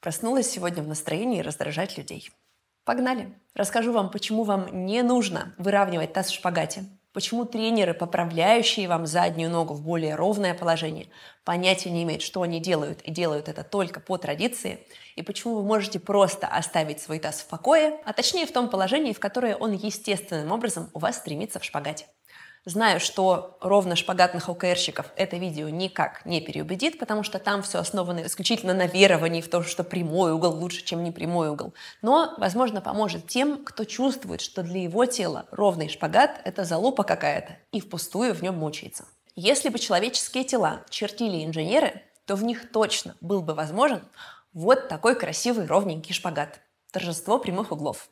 Проснулась сегодня в настроении раздражать людей. Погнали! Расскажу вам, почему вам не нужно выравнивать таз в шпагате, почему тренеры, поправляющие вам заднюю ногу в более ровное положение, понятия не имеют, что они делают, и делают это только по традиции, и почему вы можете просто оставить свой таз в покое, а точнее в том положении, в которое он естественным образом у вас стремится в шпагате. Знаю, что ровно шпагатных ОКРщиков это видео никак не переубедит, потому что там все основано исключительно на веровании в то, что прямой угол лучше, чем непрямой угол. Но, возможно, поможет тем, кто чувствует, что для его тела ровный шпагат – это залупа какая-то, и впустую в нем мучается. Если бы человеческие тела чертили инженеры, то в них точно был бы возможен вот такой красивый ровненький шпагат. Торжество прямых углов.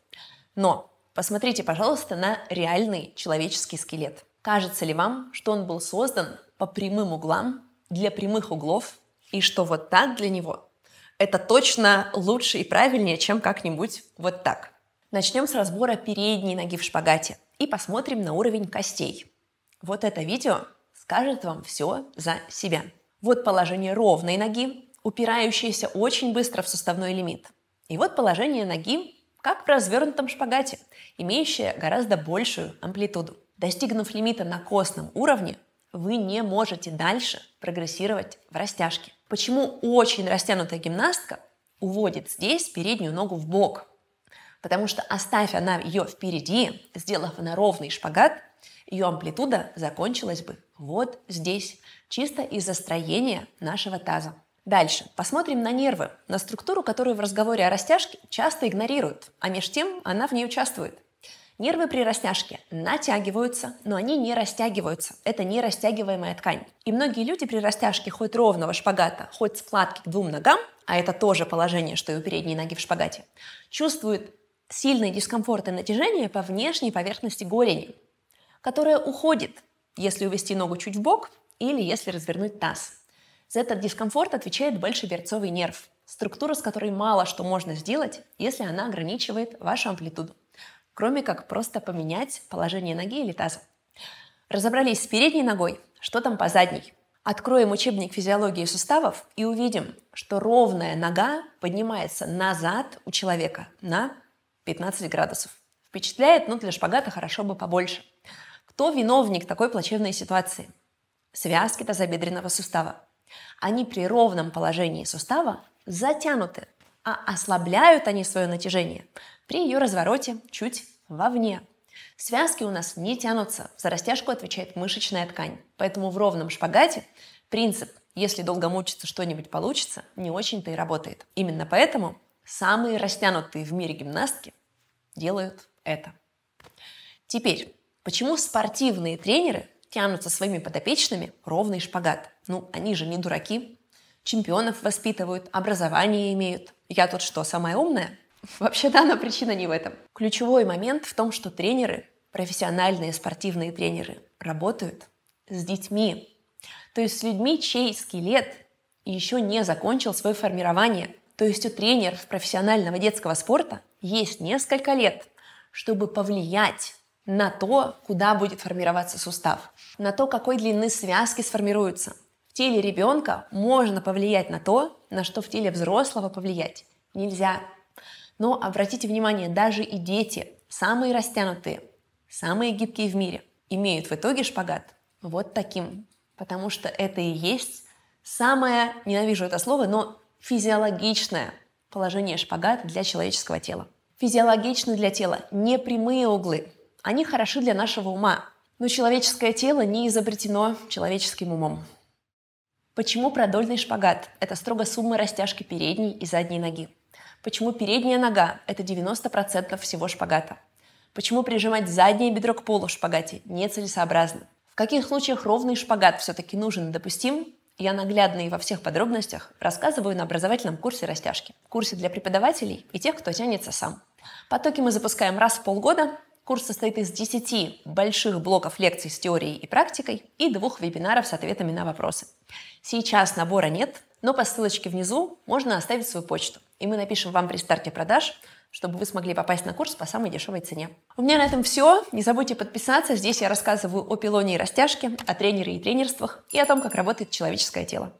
Но посмотрите, пожалуйста, на реальный человеческий скелет – Кажется ли вам, что он был создан по прямым углам, для прямых углов, и что вот так для него это точно лучше и правильнее, чем как-нибудь вот так? Начнем с разбора передней ноги в шпагате и посмотрим на уровень костей. Вот это видео скажет вам все за себя. Вот положение ровной ноги, упирающейся очень быстро в суставной лимит. И вот положение ноги, как в развернутом шпагате, имеющее гораздо большую амплитуду. Достигнув лимита на костном уровне, вы не можете дальше прогрессировать в растяжке. Почему очень растянутая гимнастка уводит здесь переднюю ногу в бок? Потому что оставь она ее впереди, сделав она ровный шпагат, ее амплитуда закончилась бы вот здесь, чисто из-за строения нашего таза. Дальше. Посмотрим на нервы, на структуру, которую в разговоре о растяжке часто игнорируют, а меж тем она в ней участвует. Нервы при растяжке натягиваются, но они не растягиваются. Это не растягиваемая ткань. И многие люди при растяжке хоть ровного шпагата, хоть складки к двум ногам, а это тоже положение, что и у передней ноги в шпагате, чувствуют сильный дискомфорт и натяжение по внешней поверхности голени, которая уходит, если увести ногу чуть в бок или если развернуть таз. За этот дискомфорт отвечает большеберцовый нерв, структура, с которой мало что можно сделать, если она ограничивает вашу амплитуду кроме как просто поменять положение ноги или таза. Разобрались с передней ногой, что там по задней. Откроем учебник физиологии суставов и увидим, что ровная нога поднимается назад у человека на 15 градусов. Впечатляет, но ну, для шпагата хорошо бы побольше. Кто виновник такой плачевной ситуации? Связки тазобедренного сустава. Они при ровном положении сустава затянуты а ослабляют они свое натяжение при ее развороте чуть вовне. Связки у нас не тянутся, за растяжку отвечает мышечная ткань, поэтому в ровном шпагате принцип «если долго мучиться, что-нибудь получится» не очень-то и работает. Именно поэтому самые растянутые в мире гимнастки делают это. Теперь, почему спортивные тренеры тянутся своими подопечными ровный шпагат? Ну, они же не дураки, чемпионов воспитывают, образование имеют. Я тут что, самая умная? Вообще, да, но причина не в этом. Ключевой момент в том, что тренеры, профессиональные спортивные тренеры, работают с детьми. То есть с людьми, чей скелет еще не закончил свое формирование. То есть у тренеров профессионального детского спорта есть несколько лет, чтобы повлиять на то, куда будет формироваться сустав, на то, какой длины связки сформируются, теле ребенка можно повлиять на то, на что в теле взрослого повлиять нельзя. Но обратите внимание, даже и дети, самые растянутые, самые гибкие в мире, имеют в итоге шпагат вот таким. Потому что это и есть самое, ненавижу это слово, но физиологичное положение шпагата для человеческого тела. Физиологичны для тела не прямые углы. Они хороши для нашего ума. Но человеческое тело не изобретено человеческим умом. Почему продольный шпагат – это строго сумма растяжки передней и задней ноги? Почему передняя нога – это 90% всего шпагата? Почему прижимать заднее бедро к полу в шпагате нецелесообразно? В каких случаях ровный шпагат все-таки нужен и допустим? Я наглядно и во всех подробностях рассказываю на образовательном курсе растяжки. Курсе для преподавателей и тех, кто тянется сам. Потоки мы запускаем раз в полгода, Курс состоит из 10 больших блоков лекций с теорией и практикой и двух вебинаров с ответами на вопросы. Сейчас набора нет, но по ссылочке внизу можно оставить свою почту, и мы напишем вам при старте продаж, чтобы вы смогли попасть на курс по самой дешевой цене. У меня на этом все. Не забудьте подписаться. Здесь я рассказываю о пилоне и растяжке, о тренере и тренерствах и о том, как работает человеческое тело.